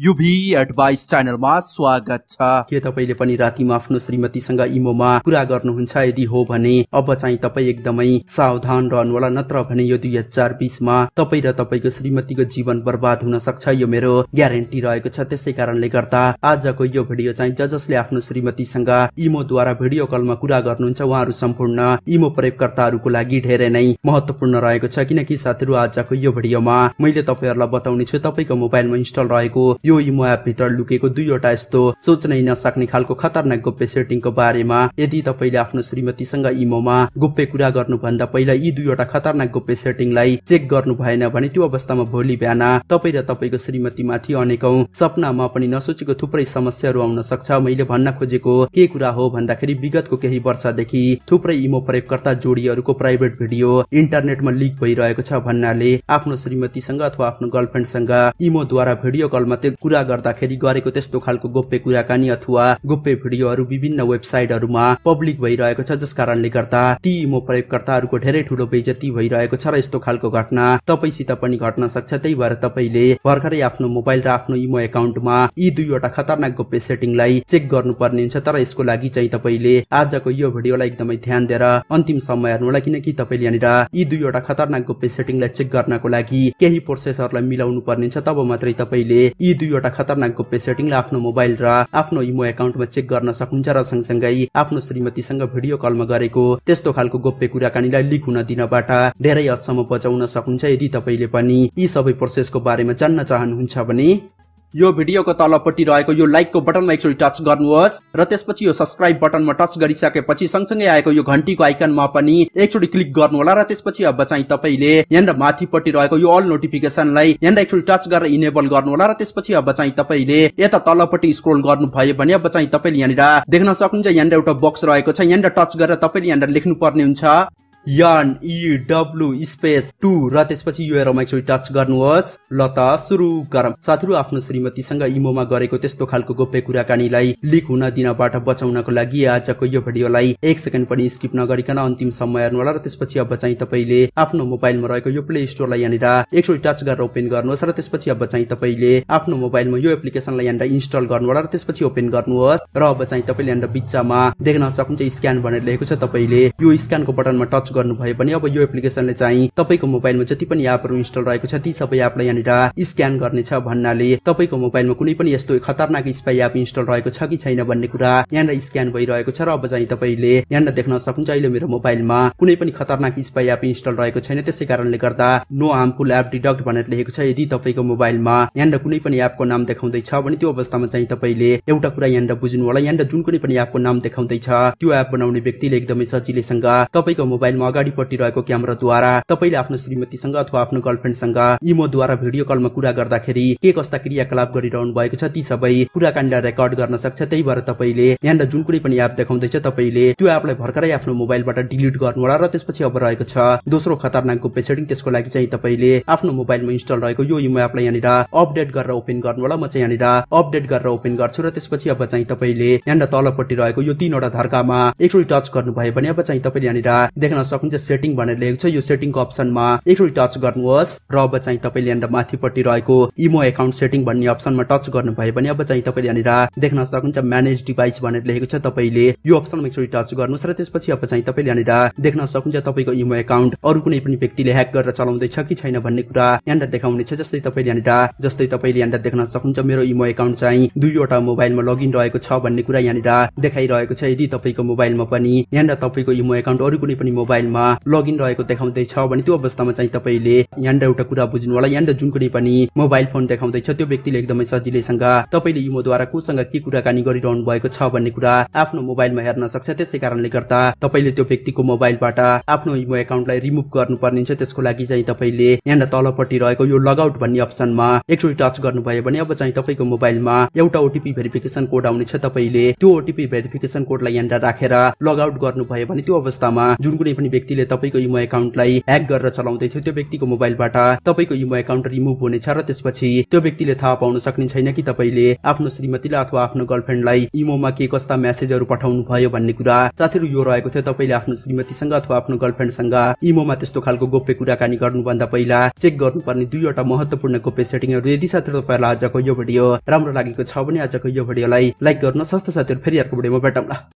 UV advice च्यानलमा स्वागत छ के तपाईँले पनि रातिमा आफ्नो श्रीमतीसँग इमोमा कुरा गर्नुहुन्छ यदि हो भने अब चाहिँ तपाईँ एकदमै सावधान रहनुहोला नत्र भने यो दुई हजार बिसमा तपाईँ र तपाईँको श्रीमतीको जीवन बर्बाद हुन सक्छ यो मेरो ग्यारेन्टी रहेको छ त्यसै कारणले गर्दा आजको यो भिडियो चाहिँ ज जसले आफ्नो श्रीमतीसँग इमोद्वारा भिडियो कलमा कुरा गर्नुहुन्छ उहाँहरू सम्पूर्ण इमो प्रयोगकर्ताहरूको लागि धेरै नै महत्वपूर्ण रहेको छ किनकि साथीहरू आजको यो भिडियोमा मैले तपाईँहरूलाई बताउने छु तपाईँको मोबाइलमा इन्स्टल रहेको यो इमो एपभित्र लुकेको दुईवटा यस्तो सोच्नै नसक्ने खालको खतरनाक गोप्य सेटिङको बारेमा यदि तपाईँले आफ्नो श्रीमतीसँग इमोमा गोप्य कुरा गर्नुभन्दा पहिला यी दुईवटा खतरनाक गोप्य सेटिङलाई चेक गर्नु भएन भने त्यो अवस्थामा भोलि बिहान तपाईँ र तपाईँको श्रीमतीमाथि अनेकौं सपनामा पनि नसोचेको थुप्रै समस्याहरू आउन सक्छ मैले भन्न खोजेको के कुरा हो भन्दाखेरि विगतको केही वर्षदेखि थुप्रै इमो प्रयोगकर्ता जोडीहरूको प्राइभेट भिडियो इन्टरनेटमा लिक भइरहेको छ भन्नाले आफ्नो श्रीमतीसँग अथवा आफ्नो गर्लफ्रेन्डसँग इमोद्वारा भिडियो कल मात्रै कुरा गर्दाखेरि गरेको त्यस्तो खालको गोप्य कुराकानी अथवा गोप्य भिडियोहरू विभिन्न वेबसाइटहरूमा पब्लिक भइरहेको छ जस कारणले गर्दा ती इमो प्रयोगकर्ताहरूको धेरै ठुलो बेजती भइरहेको छ र यस्तो खालको घटना तपाईँसित पनि घट्न सक्छ त्यही भएर तपाईँले भर्खरै आफ्नो मोबाइल र आफ्नो इमो एकाउन्टमा यी दुईवटा खतरनाक गोप्य सेटिङलाई चेक गर्नुपर्ने हुन्छ तर यसको लागि चाहिँ तपाईँले आजको यो भिडियोलाई एकदमै ध्यान दिएर अन्तिम हेर्नु होला किनकि तपाईँले यहाँनिर यी दुईवटा खतरनाक गोप्य सेटिङलाई चेक गर्नको लागि केही प्रोसेसहरूलाई मिलाउनु पर्ने हुन्छ तब मात्रै तपाईँले यी दुई दुईवटा खतरनाक गोप्य सेटिङलाई आफ्नो मोबाइल र आफ्नो इमो एकाउन्टमा चेक गर्न सक्नुहुन्छ र सँगसँगै आफ्नो श्रीमतीसँग भिडियो कलमा गरेको त्यस्तो खालको गोप्य कुराकानीलाई लिक हुन दिनबाट धेरै हदसम्म बचाउन सक्नुहुन्छ यदि तपाईँले पनि यी सबै प्रोसेसको बारेमा जान्न चाहनुहुन्छ भने यो भिडियोको तलपट्टि रहेको यो लाइकको बटनमा एकचोटि टच गर्नुहोस् र त्यसपछि यो सब्सक्राइब बटनमा टच गरिसकेपछि सँगसँगै आएको यो घन्टीको आइकनमा पनि एकचोटि क्लिक गर्नुहोला र त्यसपछि अब चाहिँ तपाईँले यहाँनिर माथिपट्टि रहेको यो अल नोटिफिकेसनलाई यहाँनिर एकचोटि टच गरेर इनेबल गर्नुहोला र त्यसपछि अब चाहिँ तपाईँले यता तलपट्टि स्क्रोल गर्नुभयो भने अब चाहिँ तपाईँले यहाँनिर देख्न सक्नुहुन्छ यहाँनिर एउटा बक्स रहेको छ यहाँनिर टच गरेर तपाईँले यहाँनिर पर्ने हुन्छ यान इडब्लु स्पेस टू र त्यसपछि यो एरोमा एकचोटि टच गर्नुहोस् ल त सुरु गरौँ साथीहरू आफ्नो श्रीमतीसँग इमोमा गरेको त्यस्तो खालको गोप्य कुराकानीलाई लिक हुन दिनबाट बचाउनको लागि आजको यो भिडियोलाई एक सेकेन्ड पनि स्किप नगरिकन अन्तिम हेर्नु होला र त्यसपछि अब चाहिँ तपाईँले आफ्नो मोबाइलमा रहेको यो प्ले स्टोरलाई यहाँनिर एकचोटि टच गरेर ओपन गर्नुहोस् र त्यसपछि अब चाहिँ तपाईँले आफ्नो मोबाइलमा यो एप्लिकेसनलाई यहाँनिर इन्स्टल गर्नुहोला र त्यसपछि ओपन गर्नुहोस् र अब चाहिँ तपाईँले यहाँनिर बिचमा देख्न सक्नुहुन्छ स्क्यान भनेर लेखेको छ तपाईँले यो स्क्यानको बटनमा टच सर्च गर्नुभयो भने अब यो एप्लिकेसनले चाहिँ तपाईँको मोबाइलमा जति पनि एपहरू इन्स्टल रहेको छ ती सबै एपलाई यहाँनिर स्क्यान गर्नेछ भन्नाले तपाईँको मोबाइलमा कुनै पनि यस्तो खतरनाक स्पाई एप इन्स्टल रहेको छ कि छैन भन्ने कुरा यहाँनिर स्क्यान भइरहेको छ र अब चाहिँ तपाईँले यहाँनिर देख्न सक्नुहुन्छ अहिले मेरो मोबाइलमा कुनै पनि खतरनाक स्पाई एप इन्स्टल रहेको छैन त्यसै कारणले गर्दा नो हार्मफुल एप डिडक्ट भनेर लेखेको छ यदि तपाईँको मोबाइलमा यहाँनिर कुनै पनि एपको नाम देखाउँदैछ भने त्यो अवस्थामा चाहिँ तपाईँले एउटा कुरा यहाँनिर बुझ्नु होला यहाँनिर जुन कुनै पनि एपको नाम देखाउँदैछ त्यो एप बनाउने व्यक्तिले एकदमै सजिलैसँग तपाईँको मोबाइल लाइनमा अगाडिपट्टि रहेको क्यामराद्वारा तपाईँले आफ्नो श्रीमतीसँग अथवा आफ्नो गर्लफ्रेन्डसँग इमोद्वारा भिडियो कलमा कुरा गर्दाखेरि के कस्ता क्रियाकलाप गरिरहनु भएको छ ती सबै कुराकानीलाई रेकर्ड गर्न सक्छ त्यही भएर तपाईँले यहाँनिर जुन कुनै पनि एप देखाउँदैछ तपाईँले त्यो एपलाई भर्खरै आफ्नो मोबाइलबाट डिलिट गर्नु होला र त्यसपछि अब रहेको छ दोस्रो खतरनाक गोप्य सेटिङ त्यसको लागि चाहिँ तपाईँले आफ्नो मोबाइलमा इन्स्टल रहेको यो इमो एपलाई यहाँनिर अपडेट गरेर ओपन गर्नु होला म चाहिँ यहाँनिर अपडेट गरेर ओपन गर्छु र त्यसपछि अब चाहिँ तपाईँले यहाँनिर तलपट्टि रहेको यो तिनवटा धर्कामा एकचोटि टच गर्नुभयो भने अब चाहिँ तपाईँले यहाँनिर देख्न सकिन्छ सेटिङ भनेर लेखेको छ यो सेटिङको अप्सनमा एकचोटि टच गर्नुहोस् र अब चाहिँ तपाईँले यहाँनिर माथिपट्टि रहेको इमो एकाउन्ट सेटिङ भन्ने अप्सनमा टच गर्नुभयो भने अब चाहिँ तपाईँले यहाँनिर देख्न सक्नुहुन्छ म्यानेज डिभाइस भनेर लेखेको छ तपाईँले यो अप्सनमा एकचोटि टच गर्नुहोस् र त्यसपछि अब चाहिँ तपाईँले यहाँनिर देख्न सक्नुहुन्छ तपाईँको इमो एकाउन्ट अरू कुनै पनि व्यक्तिले ह्याक गरेर चलाउँदैछ कि छैन भन्ने कुरा यहाँनिर देखाउनेछ जस्तै तपाईँले यहाँनिर जस्तै तपाईँले यहाँनिर देख्न सक्नुहुन्छ मेरो इमो एकाउन्ट चाहिँ दुईवटा मोबाइलमा लगइन रहेको छ भन्ने कुरा यहाँनिर देखाइरहेको छ यदि तपाईँको मोबाइलमा पनि यहाँनिर तपाईँको इमो एकाउन्ट अरू कुनै पनि मोबाइल मोबाइलमा लगइन रहेको देखाउँदैछ भने त्यो अवस्थामा चाहिँ तपाईँले यहाँनिर एउटा कुरा बुझ्नु होला यहाँनिर जुन कुनै पनि मोबाइल फोन देखाउँदैछ त्यो व्यक्तिले एकदमै सजिलैसँग तपाईँले युमोद्वारा कोसँग के कुराकानी गरिरहनु भएको छ भन्ने कुरा आफ्नो मोबाइलमा हेर्न सक्छ त्यसै कारणले गर्दा तपाईँले त्यो व्यक्तिको मोबाइलबाट आफ्नो इमो एकाउन्टलाई रिमुभ गर्नुपर्ने हुन्छ त्यसको लागि चाहिँ तपाईँले यहाँनिर तलपट्टि रहेको यो लगआउट भन्ने अप्सनमा एकचोटि टच गर्नुभयो भने अब चाहिँ तपाईँको मोबाइलमा एउटा ओटिपी भेरिफिकेसन कोड आउनेछ तपाईँले त्यो ओटिपी भेरिफिकेसन कोडलाई यहाँनिर राखेर लगआउट गर्नुभयो भने त्यो अवस्थामा जुन कुनै पनि हुने व्यक्तिले तपाईँको इमो एकाउन्टलाई ह्याक गरेर चलाउँदै थियो त्यो व्यक्तिको मोबाइलबाट तपाईँको इमो एकाउन्ट रिमुभ हुनेछ र त्यसपछि त्यो व्यक्तिले थाहा पाउन सक्ने छैन कि तपाईँले आफ्नो श्रीमतीलाई अथवा आफ्नो गर्लफ्रेन्डलाई इमोमा के कस्ता मेसेजहरू पठाउनु भयो भन्ने कुरा साथीहरू यो रहेको थियो तपाईँले आफ्नो श्रीमतीसँग अथवा आफ्नो गर्लफ्रेन्डसँग इमोमा त्यस्तो खालको गोप्य कुराकानी गर्नुभन्दा पहिला चेक गर्नुपर्ने दुईवटा महत्वपूर्ण गोप्य सेटिङहरू यदि साथीहरू तपाईँलाई आजको यो भिडियो राम्रो लागेको छ भने आजको यो भिडियोलाई लाइक गर्नुहोस् सस्तो साथीहरू फेरि अर्को भिडियोमा भेटौँला